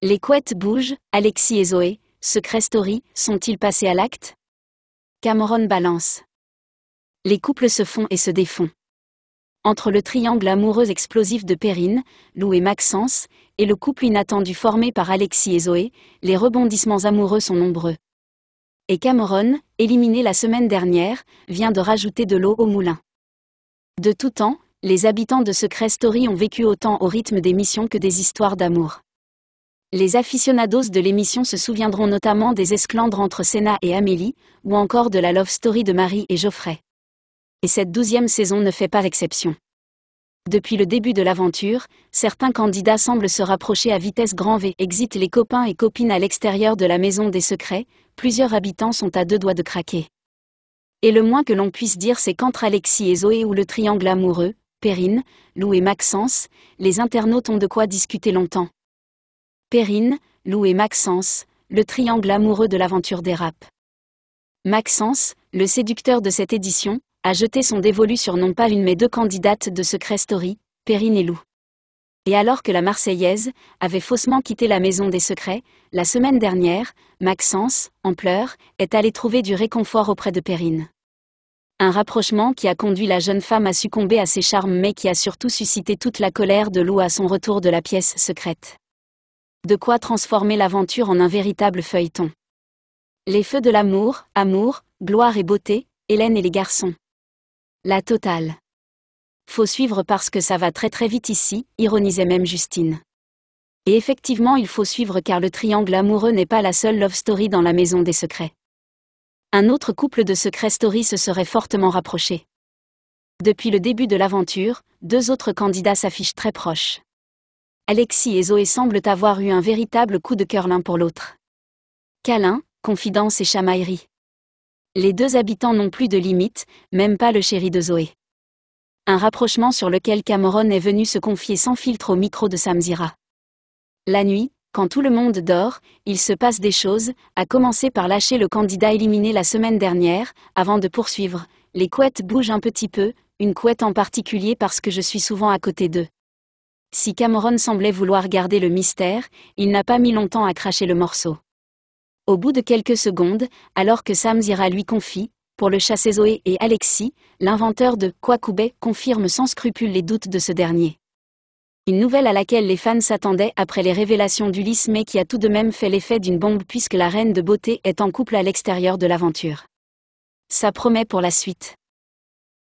Les couettes bougent, Alexis et Zoé, secret story, sont-ils passés à l'acte Cameron balance. Les couples se font et se défont. Entre le triangle amoureux explosif de Perrine, Lou et Maxence, et le couple inattendu formé par Alexis et Zoé, les rebondissements amoureux sont nombreux. Et Cameron, éliminé la semaine dernière, vient de rajouter de l'eau au moulin. De tout temps, les habitants de Secret Story ont vécu autant au rythme des missions que des histoires d'amour. Les aficionados de l'émission se souviendront notamment des esclandres entre Senna et Amélie, ou encore de la love story de Marie et Geoffrey. Et cette douzième saison ne fait pas exception. Depuis le début de l'aventure, certains candidats semblent se rapprocher à vitesse grand V. Exit les copains et copines à l'extérieur de la maison des secrets, plusieurs habitants sont à deux doigts de craquer. Et le moins que l'on puisse dire c'est qu'entre Alexis et Zoé ou le triangle amoureux, Perrine, Lou et Maxence, les internautes ont de quoi discuter longtemps. Perrine, Lou et Maxence, le triangle amoureux de l'aventure des rap. Maxence, le séducteur de cette édition, a jeté son dévolu sur non pas une mais deux candidates de Secret Story, Perrine et Lou. Et alors que la Marseillaise avait faussement quitté la maison des secrets, la semaine dernière, Maxence, en pleurs, est allé trouver du réconfort auprès de Perrine. Un rapprochement qui a conduit la jeune femme à succomber à ses charmes mais qui a surtout suscité toute la colère de Lou à son retour de la pièce secrète de quoi transformer l'aventure en un véritable feuilleton. Les feux de l'amour, amour, gloire et beauté, Hélène et les garçons. La totale. Faut suivre parce que ça va très très vite ici, ironisait même Justine. Et effectivement il faut suivre car le triangle amoureux n'est pas la seule love story dans la maison des secrets. Un autre couple de secret story se serait fortement rapproché. Depuis le début de l'aventure, deux autres candidats s'affichent très proches. Alexis et Zoé semblent avoir eu un véritable coup de cœur l'un pour l'autre. Câlin, confidence et chamaillerie. Les deux habitants n'ont plus de limites, même pas le chéri de Zoé. Un rapprochement sur lequel Cameron est venu se confier sans filtre au micro de Samzira. La nuit, quand tout le monde dort, il se passe des choses, à commencer par lâcher le candidat éliminé la semaine dernière, avant de poursuivre. Les couettes bougent un petit peu, une couette en particulier parce que je suis souvent à côté d'eux. Si Cameron semblait vouloir garder le mystère, il n'a pas mis longtemps à cracher le morceau. Au bout de quelques secondes, alors que Sam lui confie, pour le chasser Zoé et Alexis, l'inventeur de Kwakubé confirme sans scrupule les doutes de ce dernier. Une nouvelle à laquelle les fans s'attendaient après les révélations d'Ulysse mais qui a tout de même fait l'effet d'une bombe puisque la reine de beauté est en couple à l'extérieur de l'aventure. Ça promet pour la suite.